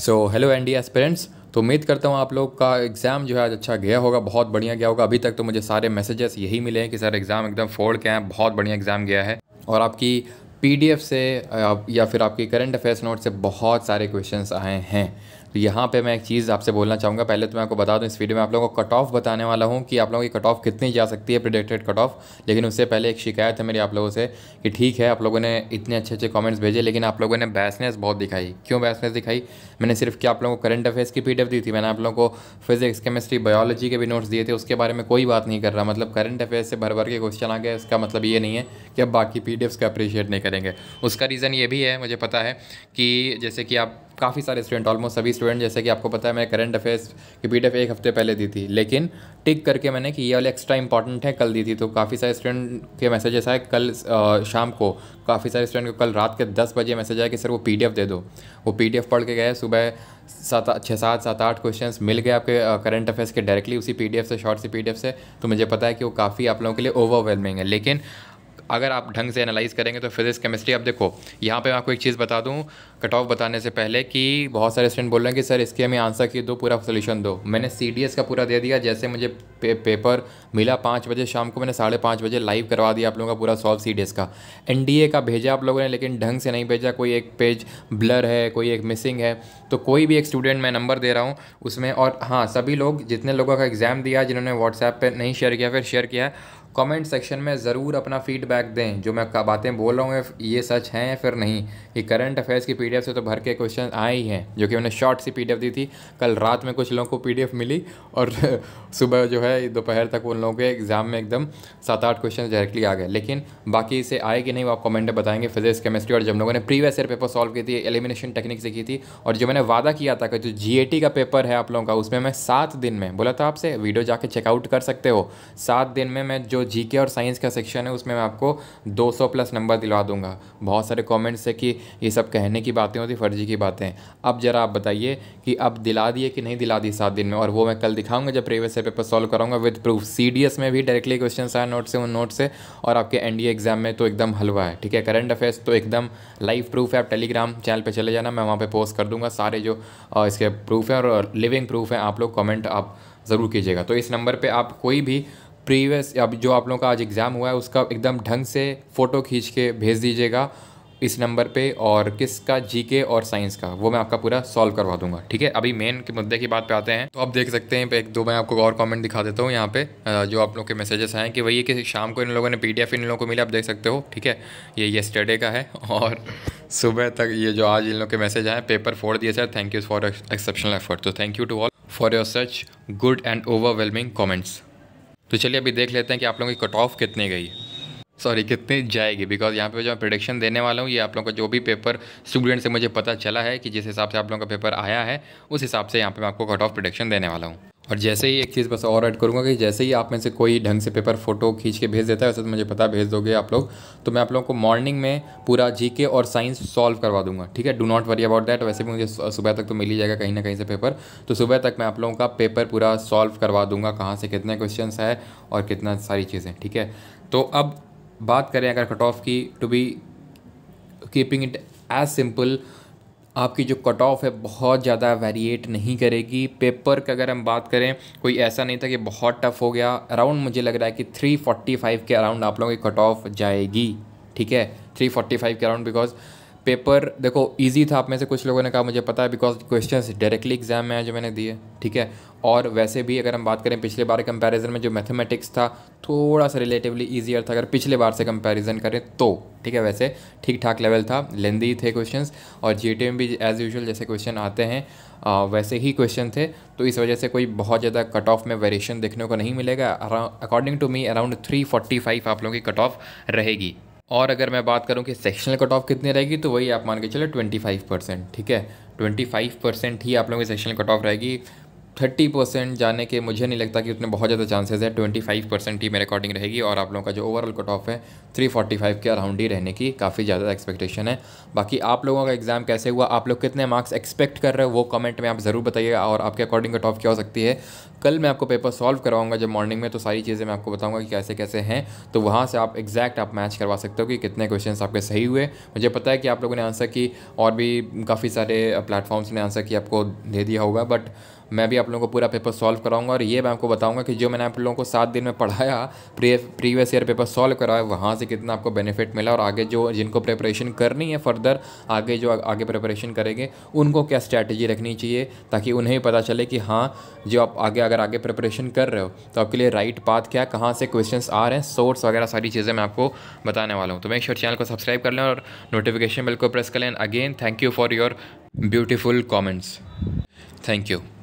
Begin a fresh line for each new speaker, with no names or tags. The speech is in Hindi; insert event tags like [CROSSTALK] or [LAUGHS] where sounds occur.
सो हेलो एन डी एस्पेरेंट्स तो उम्मीद करता हूँ आप लोग का एग्ज़ाम जो है आज अच्छा गया होगा बहुत बढ़िया गया होगा अभी तक तो मुझे सारे मैसेजेस यही मिले हैं कि सर एग्ज़ाम एकदम फोड़ के हैं बहुत बढ़िया एग्ज़ाम गया है और आपकी पीडीएफ से या फिर आपके करंट अफेयर्स नोट से बहुत सारे क्वेश्चंस आए हैं तो यहाँ पे मैं एक चीज़ आपसे बोलना चाहूँगा पहले तो मैं आपको बता दूँ इस वीडियो में आप लोगों को कट ऑफ बताने वाला हूँ कि आप लोगों की कट ऑफ कितनी जा सकती है प्रिडिक्टेड कट ऑफ लेकिन उससे पहले एक शिकायत है मेरी आप लोगों से कि ठीक है आप लोगों ने इतने अच्छे अच्छे कॉमेंट्स भेजे लेकिन आप लोगों ने बैसनेस बहुत दिखाई क्यों बैसनेस दिखाई मैंने सिर्फ क्या आप लोगों को करंट अफेयर्स की पी दी थी मैंने आप लोगों को फिजिक्स केमिस्ट्री बायोलॉजी के भी नोट्स दिए थे उसके बारे में कोई बात नहीं कर रहा मतलब करंट अफेयर्स से भर भर के क्वेश्चन आ गए इसका मतलब ये नहीं है कि आप बाकी पी को अप्रिशिएट नहीं करेंगे उसका रीज़न ये भी है मुझे पता है कि जैसे कि आप काफ़ी सारे स्टूडेंट ऑलमोस्ट सभी स्टूडेंट जैसे कि आपको पता है मैंने करंट अफेयर्स की पी एक हफ्ते पहले दी थी लेकिन टिक करके मैंने कि ये वाले एक्स्ट्रा इंपॉर्टेंट है कल दी थी तो काफ़ी सारे स्टूडेंट के मैसेजेस आए कल शाम को काफ़ी सारे स्टूडेंट को कल रात के दस बजे मैसेज आया कि सर वो पी दे दो वो पी पढ़ के गए सुबह सात छः सात सात आठ क्वेश्चंस मिल गए आपके करंट अफेयर्स के डायरेक्टली उसी पीडीएफ से शॉर्ट सी पीडीएफ से तो मुझे पता है कि वो काफ़ी आप लोगों के लिए ओवरवेलमिंग है लेकिन अगर आप ढंग से एनालाइज करेंगे तो फिजिक्स केमिस्ट्री आप देखो यहाँ पे मैं आपको एक चीज़ बता दूँ कट ऑफ बताने से पहले कि बहुत सारे स्टूडेंट बोल रहे हैं कि सर इसके हमें आंसर की दो पूरा सोल्यूशन दो मैंने सी का पूरा दे दिया जैसे मुझे पे, पेपर मिला पाँच बजे शाम को मैंने साढ़े पाँच बजे लाइव करवा दिया आप लोगों का पूरा सॉल्व सी का एन का भेजा आप लोगों ने लेकिन ढंग से नहीं भेजा कोई एक पेज ब्लर है कोई एक मिसिंग है तो कोई भी एक स्टूडेंट मैं नंबर दे रहा हूँ उसमें और हाँ सभी लोग जितने लोगों का एग्ज़ाम दिया जिन्होंने व्हाट्सएप पर नहीं शेयर किया फिर शेयर किया है कमेंट सेक्शन में ज़रूर अपना फीडबैक दें जो मैं बातें बोल रहा हूँ ये सच हैं या फिर नहीं कि करंट अफेयर्स की पीडीएफ से तो भर के क्वेश्चन आए ही हैं जो कि उन्हें शॉर्ट सी पीडीएफ दी थी कल रात में कुछ लोगों को पीडीएफ मिली और [LAUGHS] सुबह जो है दोपहर तक उन लोगों के एग्ज़ाम में एकदम सात आठ क्वेश्चन डायरेक्टली आ गए लेकिन बाकी से आए कि नहीं वो आप कॉमेंट बताएंगे फिजिक्स केमिस्ट्री और जब लोगों ने प्रीवियस ईयर पेपर सॉल्व की थी एलिमिनेशन टेक्निक से की थी और जो मैंने वादा किया था कि जो जी का पेपर है आप लोगों का उसमें मैं सात दिन में बोला था आपसे वीडियो जाके चेकआउट कर सकते हो सात दिन में मैं जो जी के और साइंस का सेक्शन है उसमें मैं आपको 200 प्लस नंबर दिलवा दूंगा बहुत सारे कमेंट्स है कि ये सब कहने की बातें होती फर्जी की बातें अब ज़रा आप बताइए कि अब दिला दिए कि नहीं दिला दिए सात दिन में और वो मैं कल दिखाऊंगा जब प्रीवियस पेपर सॉल्व कराऊंगा विद प्रूफ सी में भी डायरेक्टली क्वेश्चन आए नोट से उन नोट से और आपके एन एग्ज़ाम में तो एकदम हलवा है ठीक है करंट अफेयर्स तो एकदम लाइव प्रूफ है आप टेलीग्राम चैनल पर चले जाना मैं वहाँ पर पोस्ट कर दूँगा सारे जो इसके प्रूफ हैं और लिविंग प्रूफ हैं आप लोग कॉमेंट आप ज़रूर कीजिएगा तो इस नंबर पे आप कोई भी प्रीवियस अब जो आप लोगों का आज एग्ज़ाम हुआ है उसका एकदम ढंग से फ़ोटो खींच के भेज दीजिएगा इस नंबर पे और किसका जीके और साइंस का वो मैं आपका पूरा सॉल्व करवा दूंगा ठीक है अभी मेन के मुद्दे की बात पे आते हैं तो आप देख सकते हैं एक दो मैं आपको और कमेंट दिखा देता हूँ यहाँ पे जो आप लोग के मैसेजेस आए कि वही कि शाम को इन लोगों ने पी इन लोगों को मिले आप देख सकते हो ठीक है ये येस्टरडे का है [LAUGHS] और सुबह तक ये जो आज इन लोग के मैसेज आए पेपर फोड़ दिए sir thank you for exceptional effort तो thank you to all for your such good and overwhelming comments तो चलिए अभी देख लेते हैं कि आप लोगों की कट ऑफ कितनी गई सॉरी कितनी जाएगी बिकॉज यहाँ पे जो मैं प्रडिक्शन देने वाला हूँ ये आप लोगों का जो भी पेपर स्टूडेंट से मुझे पता चला है कि जिस हिसाब से आप लोगों का पेपर आया है उस हिसाब से यहाँ पे मैं आपको कट ऑफ प्रडिक्शन देने वाला हूँ और जैसे ही एक चीज़ बस और ऐड करूँगा कि जैसे ही आप में से कोई ढंग से पेपर फोटो खींच के भेज देता है वैसे तो मुझे पता भेज दोगे आप लोग तो मैं आप लोगों को मॉर्निंग में पूरा जीके और साइंस सॉल्व करवा दूंगा ठीक है do not worry about that वैसे भी मुझे सुबह तक तो मिल ही जाएगा कहीं ना कहीं से पेपर तो सुबह तक मैं आप लोगों का पेपर पूरा सॉल्व करवा दूंगा कहाँ से कितने क्वेश्चन है और कितना सारी चीज़ें ठीक है तो अब बात करें अगर कट ऑफ की to be keeping it as simple आपकी जो कट ऑफ है बहुत ज़्यादा वेरिएट नहीं करेगी पेपर का अगर हम बात करें कोई ऐसा नहीं था कि बहुत टफ हो गया अराउंड मुझे लग रहा है कि 345 के अराउंड आप लोगों की कट ऑफ जाएगी ठीक है 345 के अराउंड बिकॉज पेपर देखो इजी था आप में से कुछ लोगों ने कहा मुझे पता है बिकॉज क्वेश्चंस डायरेक्टली एग्जाम में आए जो मैंने दिए ठीक है और वैसे भी अगर हम बात करें पिछले बार कंपैरिजन में जो मैथमेटिक्स था थोड़ा सा रिलेटिवली ईजियर था अगर पिछले बार से कंपैरिजन करें तो ठीक है वैसे ठीक ठाक लेवल था लेंदी थे क्वेश्चन और जी में भी एज़ यूजल जैसे क्वेश्चन आते हैं आ, वैसे ही क्वेश्चन थे तो इस वजह से कोई बहुत ज़्यादा कट ऑफ में वेरिएशन देखने को नहीं मिलेगा according to me around three आप लोगों की कट ऑफ रहेगी और अगर मैं बात करूं कि सेक्शनल कट ऑफ कितनी रहेगी तो वही आप मान के चलो 25 परसेंट ठीक है 25 परसेंट ही आप लोगों की सेक्शनल कट ऑफ रहेगी थर्टी परसेंट जाने के मुझे नहीं लगता कि उतने बहुत ज़्यादा चांसेस है ट्वेंटी फाइव परसेंट ही मेरे अकॉर्डिंग रहेगी और आप लोगों का जो ओवरऑल कट ऑफ है थ्री फोर्टी फाइव के अराउंड ही रहने की काफ़ी ज़्यादा एक्सपेक्टेशन है बाकी आप लोगों का एग्ज़ाम कैसे हुआ आप लोग कितने मार्क्स एक्सपेक्ट कर रहे हो वो कमेंट में आप ज़रूर बताइएगा और आपके अकॉर्डिंग कट ऑफ क्या हो सकती है कल मैं आपको पेपर सॉल्व करवाऊंगा जब मॉर्निंग में तो सारी चीज़ें मैं आपको बताऊंगा कि कैसे कैसे हैं तो वहाँ से आप एग्जैक्ट आप मैच करवा सकते हो कि कितने क्वेश्चन आपके सही हुए मुझे पता है कि आप लोगों ने आंसर की और भी काफ़ी सारे प्लेटफॉर्म्स ने आंसर की आपको दे दिया होगा बट मैं भी आप लोगों को पूरा पेपर सॉल्व कराऊंगा और ये मैं आपको बताऊंगा कि जो मैंने आप लोगों को सात दिन में पढ़ाया प्रीवियस ईयर पेपर सॉल्व कराया वहाँ से कितना आपको बेनिफिट मिला और आगे जो जिनको प्रिपरेशन करनी है फर्दर आगे जो आगे प्रिपरेशन करेंगे उनको क्या स्ट्रैटेजी रखनी चाहिए ताकि उन्हें भी पता चले कि हाँ जो आप आगे अगर आगे प्रिपरेशन कर रहे हो तो आपके लिए राइट पाथ क्या है कहाँ से क्वेश्चन आ रहे हैं सोर्स वगैरह सारी चीज़ें मैं आपको बताने वाला हूँ तो मेक श्योर चैनल को सब्सक्राइब कर लें और नोटिफिकेशन बिल को प्रेस कर लें again thank you for your beautiful comments thank you